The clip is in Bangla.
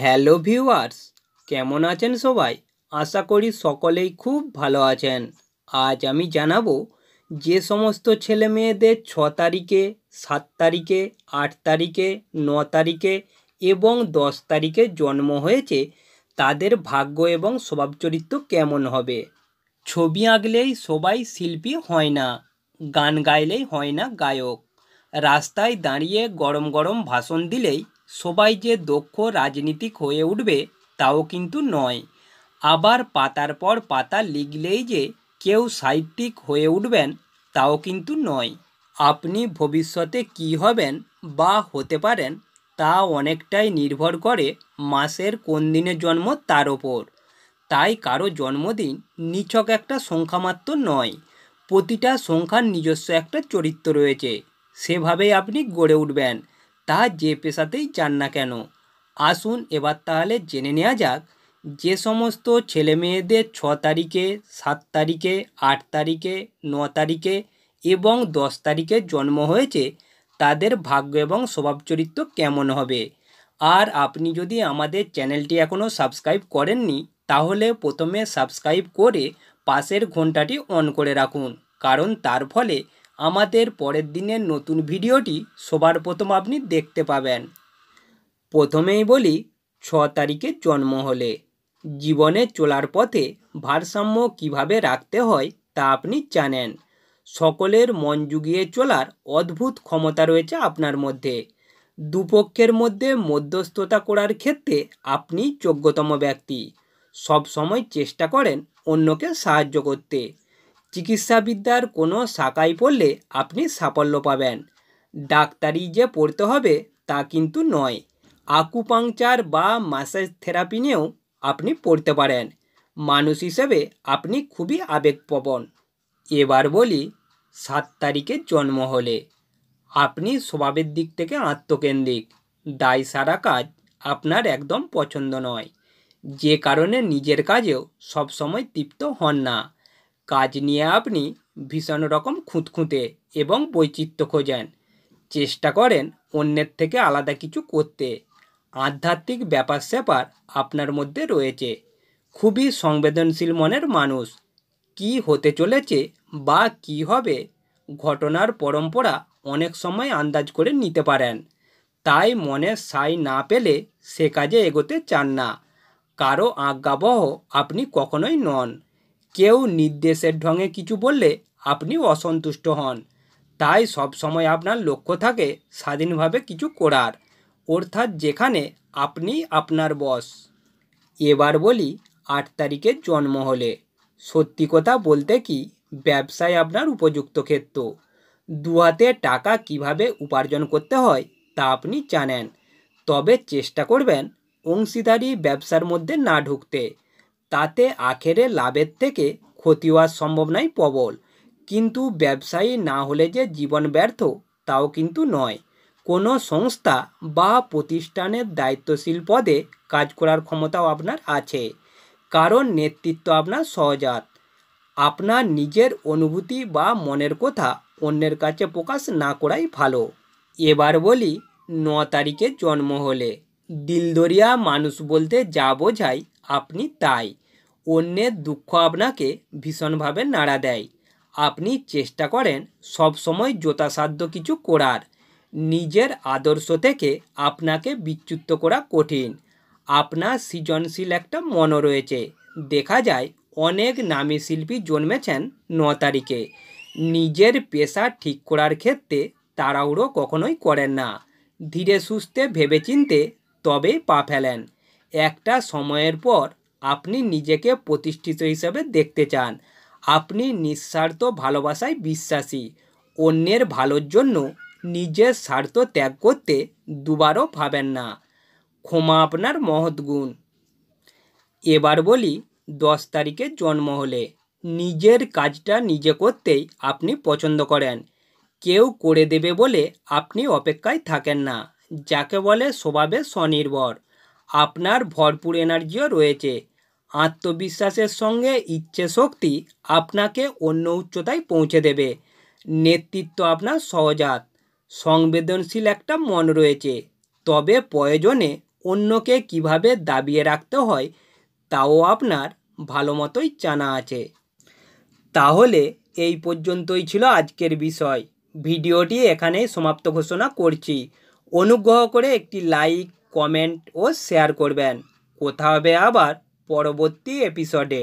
হ্যালো ভিউয়ার্স কেমন আছেন সবাই আশা করি সকলেই খুব ভালো আছেন আজ আমি জানাবো যে সমস্ত ছেলে মেয়েদের ছ তারিখে সাত তারিখে আট তারিখে ন তারিখে এবং দশ তারিখে জন্ম হয়েছে তাদের ভাগ্য এবং স্বভাব চরিত্র কেমন হবে ছবি আঁকলেই সবাই শিল্পী হয় না গান গাইলেই হয় না গায়ক রাস্তায় দাঁড়িয়ে গরম গরম ভাষণ দিলেই সবাই যে দক্ষ রাজনীতিক হয়ে উঠবে তাও কিন্তু নয় আবার পাতার পর পাতা লিখলেই যে কেউ সাহিত্যিক হয়ে উঠবেন তাও কিন্তু নয় আপনি ভবিষ্যতে কি হবেন বা হতে পারেন তা অনেকটাই নির্ভর করে মাসের কোন দিনে জন্ম তার ওপর তাই কারো জন্মদিন নিছক একটা সংখ্যা মাত্র নয় প্রতিটা সংখ্যার নিজস্ব একটা চরিত্র রয়েছে সেভাবেই আপনি গড়ে উঠবেন তা যে পেশাতেই চান না কেন আসুন এবার তাহলে জেনে নেওয়া যাক যে সমস্ত ছেলে মেয়েদের ছ তারিখে সাত তারিখে আট তারিখে ন তারিখে এবং দশ তারিখে জন্ম হয়েছে তাদের ভাগ্য এবং স্বভাব চরিত্র কেমন হবে আর আপনি যদি আমাদের চ্যানেলটি এখনও সাবস্ক্রাইব করেননি তাহলে প্রথমে সাবস্ক্রাইব করে পাশের ঘন্টাটি অন করে রাখুন কারণ তার ফলে আমাদের পরের দিনের নতুন ভিডিওটি সবার প্রথম আপনি দেখতে পাবেন প্রথমেই বলি ছ তারিখে জন্ম হলে জীবনে চলার পথে ভারসাম্য কিভাবে রাখতে হয় তা আপনি জানেন সকলের মন জুগিয়ে চলার অদ্ভুত ক্ষমতা রয়েছে আপনার মধ্যে দুপক্ষের মধ্যে মধ্যস্থতা করার ক্ষেত্রে আপনি যোগ্যতম ব্যক্তি সব সময় চেষ্টা করেন অন্যকে সাহায্য করতে চিকিৎসাবিদ্যার কোনো শাখায় পড়লে আপনি সাফল্য পাবেন ডাক্তারি যে পড়তে হবে তা কিন্তু নয় আকুপাংচার বা মাসাজ থেরাপি নিয়েও আপনি পড়তে পারেন মানুষ হিসেবে আপনি খুবই আবেগপ্রবণ এবার বলি সাত তারিখে জন্ম হলে আপনি স্বভাবের দিক থেকে আত্মকেন্দ্রিক দায় সারা কাজ আপনার একদম পছন্দ নয় যে কারণে নিজের কাজেও সবসময় তৃপ্ত হন না কাজ নিয়ে আপনি ভীষণ রকম খুঁতখুঁতে এবং বৈচিত্র্য খোঁজেন চেষ্টা করেন অন্যের থেকে আলাদা কিছু করতে আধ্যাত্মিক ব্যাপার স্যাপার আপনার মধ্যে রয়েছে খুবই সংবেদনশীল মনের মানুষ কি হতে চলেছে বা কি হবে ঘটনার পরম্পরা অনেক সময় আন্দাজ করে নিতে পারেন তাই মনে সাই না পেলে সে কাজে এগোতে চান না কারো আজ্ঞাবহ আপনি কখনোই নন কেউ নির্দেশের ঢঙে কিছু বললে আপনি অসন্তুষ্ট হন তাই সব সময় আপনার লক্ষ্য থাকে স্বাধীনভাবে কিছু করার অর্থাৎ যেখানে আপনি আপনার বস এবার বলি আট তারিখে জন্ম হলে সত্যি কথা বলতে কি ব্যবসায় আপনার উপযুক্ত ক্ষেত্র দুহাতে টাকা কিভাবে উপার্জন করতে হয় তা আপনি জানেন তবে চেষ্টা করবেন অংশীদারি ব্যবসার মধ্যে না ঢুকতে তাতে আখেরে লাভের থেকে ক্ষতি হওয়ার সম্ভাবনাই প্রবল কিন্তু ব্যবসায়ী না হলে যে জীবন ব্যর্থ তাও কিন্তু নয় কোনো সংস্থা বা প্রতিষ্ঠানের দায়িত্বশীল পদে কাজ করার ক্ষমতাও আপনার আছে কারণ নেতৃত্ব আপনার সহজাত আপনার নিজের অনুভূতি বা মনের কথা অন্যের কাছে প্রকাশ না করাই ভালো এবার বলি ন তারিখে জন্ম হলে দিলদরিয়া মানুষ বলতে যা বোঝায় আপনি তাই অন্যের দুঃখ আপনাকে ভীষণভাবে নাড়া দেয় আপনি চেষ্টা করেন সবসময় যথাসাধ্য কিছু করার নিজের আদর্শ থেকে আপনাকে বিচ্যুত করা কঠিন আপনার সৃজনশীল একটা মন রয়েছে দেখা যায় অনেক নামী শিল্পী জন্মেছেন ন তারিখে নিজের পেশা ঠিক করার ক্ষেত্রে তাড়াহুড়ো কখনোই করেন না ধীরে সুস্থে ভেবেচিন্তে তবেই পা ফেলেন একটা সময়ের পর আপনি নিজেকে প্রতিষ্ঠিত হিসাবে দেখতে চান আপনি নিঃস্বার্থ ভালোবাসায় বিশ্বাসী অন্যের ভালোর জন্য নিজের স্বার্থ ত্যাগ করতে দুবারও ভাবেন না ক্ষমা আপনার মহৎ গুণ এবার বলি দশ তারিখে জন্ম হলে নিজের কাজটা নিজে করতেই আপনি পছন্দ করেন কেউ করে দেবে বলে আপনি অপেক্ষায় থাকেন না যাকে বলে স্বভাবে স্বনির্ভর আপনার ভরপুর এনার্জিও রয়েছে আত্মবিশ্বাসের সঙ্গে ইচ্ছে শক্তি আপনাকে অন্য উচ্চতায় পৌঁছে দেবে নেতৃত্ব আপনার সহজাত সংবেদনশীল একটা মন রয়েছে তবে প্রয়োজনে অন্যকে কিভাবে দাবিয়ে রাখতে হয় তাও আপনার ভালো মতোই জানা আছে তাহলে এই পর্যন্তই ছিল আজকের বিষয় ভিডিওটি এখানেই সমাপ্ত ঘোষণা করছি অনুগ্রহ করে একটি লাইক কমেন্ট ও শেয়ার করবেন কথা হবে আবার পরবর্তী এপিসোডে